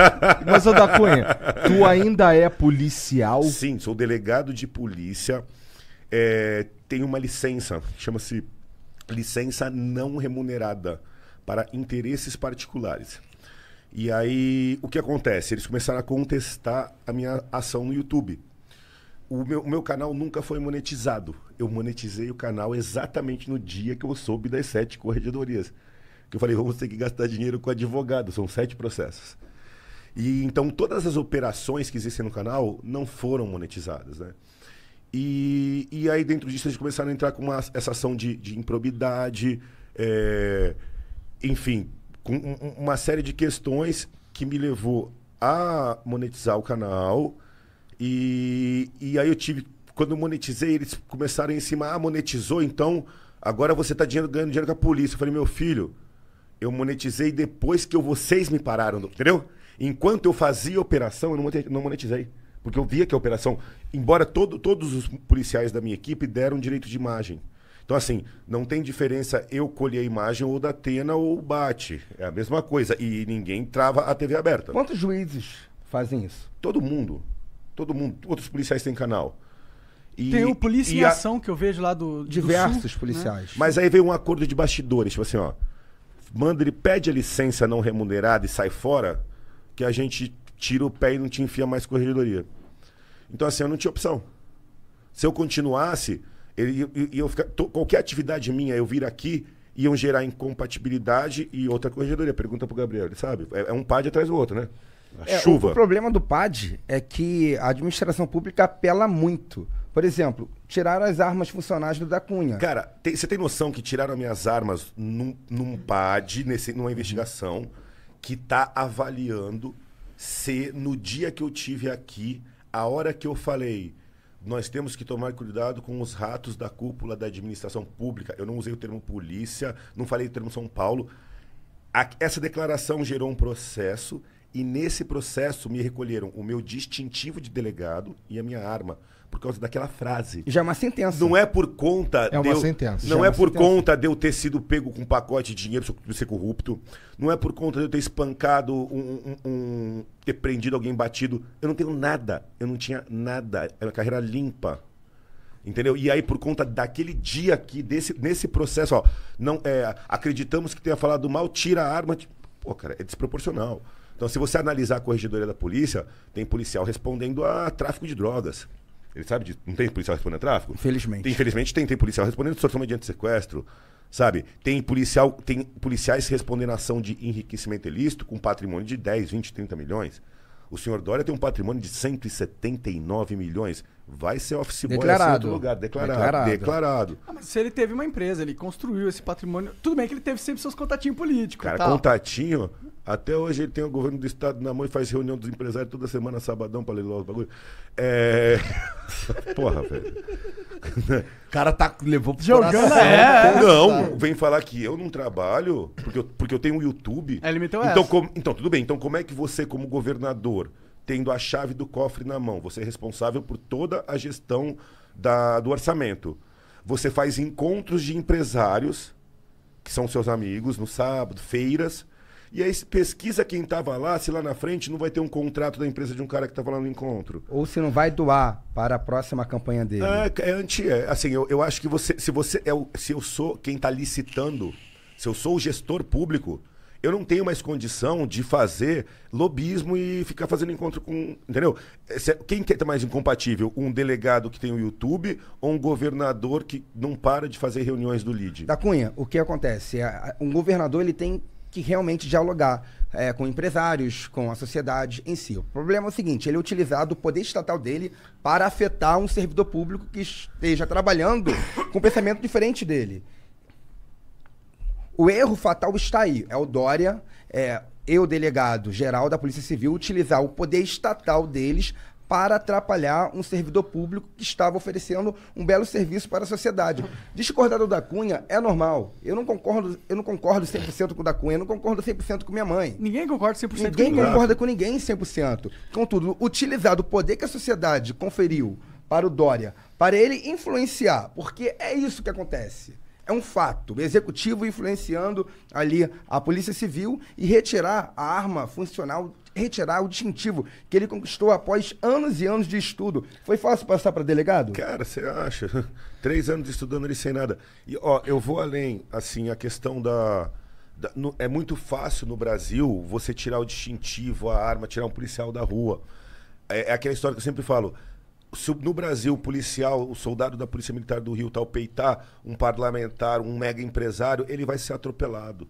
Mas, ô da Cunha, tu ainda é policial? Sim, sou delegado de polícia. É, tenho uma licença, chama-se licença não remunerada para interesses particulares. E aí, o que acontece? Eles começaram a contestar a minha ação no YouTube. O meu, o meu canal nunca foi monetizado. Eu monetizei o canal exatamente no dia que eu soube das sete corredorias. Que eu falei, vamos ter que gastar dinheiro com advogado, são sete processos. E então todas as operações que existem no canal não foram monetizadas, né? E, e aí dentro disso eles começaram a entrar com uma, essa ação de, de improbidade, é, enfim, com uma série de questões que me levou a monetizar o canal. E, e aí eu tive, quando eu monetizei, eles começaram em cima, ah, monetizou, então agora você está ganhando dinheiro com a polícia. Eu falei, meu filho, eu monetizei depois que eu, vocês me pararam, entendeu? Enquanto eu fazia operação, eu não monetizei. Porque eu via que a operação, embora todo, todos os policiais da minha equipe deram direito de imagem. Então, assim, não tem diferença eu colher a imagem ou da Atena ou bate. É a mesma coisa. E ninguém trava a TV aberta. Quantos juízes fazem isso? Todo mundo. Todo mundo. Outros policiais têm canal. E, tem o Polícia em Ação que eu vejo lá do. Diversos do Sul, né? policiais. Né? Mas aí veio um acordo de bastidores, tipo assim, ó. Manda ele, pede a licença não remunerada e sai fora que a gente tira o pé e não te enfia mais corregedoria. Então, assim, eu não tinha opção. Se eu continuasse, ele, eu, eu to, qualquer atividade minha, eu vir aqui, iam gerar incompatibilidade e outra corregedoria. Pergunta pro Gabriel, ele sabe. É, é um PAD atrás do outro, né? É, chuva. O, problema do PAD é que a administração pública apela muito. Por exemplo, tiraram as armas funcionais do da Cunha. Cara, você tem, tem noção que tiraram minhas armas num, num PAD, nesse, numa investigação? que está avaliando se no dia que eu tive aqui, a hora que eu falei, nós temos que tomar cuidado com os ratos da cúpula da administração pública. Eu não usei o termo polícia, não falei o termo São Paulo. A, essa declaração gerou um processo e nesse processo me recolheram o meu distintivo de delegado e a minha arma por causa daquela frase. Já é uma sentença. Não é por conta. É uma eu, sentença. Não é, é por conta de eu ter sido pego com um pacote de dinheiro de ser corrupto. Não é por conta de eu ter espancado um, um, um, ter prendido alguém batido. Eu não tenho nada. Eu não tinha nada. Era é uma carreira limpa. Entendeu? E aí, por conta daquele dia aqui, desse, nesse processo, ó, não, é, acreditamos que tenha falado mal, tira a arma pô, cara, é desproporcional. Então, se você analisar a corregedoria da polícia, tem policial respondendo a tráfico de drogas. Ele sabe de. Não tem policial respondendo a tráfico? Infelizmente. Tem, infelizmente tem, tem policial respondendo distorção mediante sequestro. Sabe? Tem policial, tem policiais respondendo a ação de enriquecimento ilícito com patrimônio de 10, 20, 30 milhões. O senhor Dória tem um patrimônio de 179 milhões. Vai ser office boy assim, declarado. em outro lugar. Declarado. Declarado. declarado. Ah, mas se ele teve uma empresa, ele construiu esse patrimônio. Tudo bem que ele teve sempre seus contatinhos políticos. Cara, tal. contatinho até hoje ele tem o governo do estado na mão e faz reunião dos empresários toda semana, sabadão, pra ler os bagulho. É. Porra, velho. O cara tá, levou pro Jogando coração. É. Né? Não, vem falar que eu não trabalho, porque eu, porque eu tenho um YouTube. É, ele meteu então, essa. Com, então, tudo bem. Então, como é que você, como governador, tendo a chave do cofre na mão, você é responsável por toda a gestão da, do orçamento. Você faz encontros de empresários, que são seus amigos, no sábado, feiras e aí pesquisa quem estava lá, se lá na frente não vai ter um contrato da empresa de um cara que estava lá no encontro. Ou se não vai doar para a próxima campanha dele. É, é anti. É, assim, eu, eu acho que você. Se você. É o, se eu sou quem está licitando, se eu sou o gestor público, eu não tenho mais condição de fazer lobismo e ficar fazendo encontro com. Entendeu? É, quem que é mais incompatível? Um delegado que tem o YouTube ou um governador que não para de fazer reuniões do LID? Da Cunha, o que acontece? É, um governador ele tem que realmente dialogar é, com empresários, com a sociedade em si. O problema é o seguinte: ele é utilizado o poder estatal dele para afetar um servidor público que esteja trabalhando com um pensamento diferente dele. O erro fatal está aí. É o Dória, é, eu, delegado geral da Polícia Civil, utilizar o poder estatal deles para atrapalhar um servidor público que estava oferecendo um belo serviço para a sociedade. Discordar do da Cunha é normal. Eu não concordo, eu não concordo 100% com o da Cunha, eu não concordo 100% com minha mãe. Ninguém concorda 100% ninguém com Ninguém concorda com ninguém 100%. Contudo, utilizar do poder que a sociedade conferiu para o Dória, para ele influenciar, porque é isso que acontece é um fato. O executivo influenciando ali a Polícia Civil e retirar a arma funcional retirar o distintivo que ele conquistou após anos e anos de estudo. Foi fácil passar para delegado? Cara, você acha? Três anos estudando ele sem nada. E, ó, eu vou além, assim, a questão da. da no, é muito fácil no Brasil você tirar o distintivo, a arma, tirar um policial da rua. É, é aquela história que eu sempre falo. Se no Brasil o policial, o soldado da Polícia Militar do Rio tal peitar um parlamentar, um mega empresário, ele vai ser atropelado.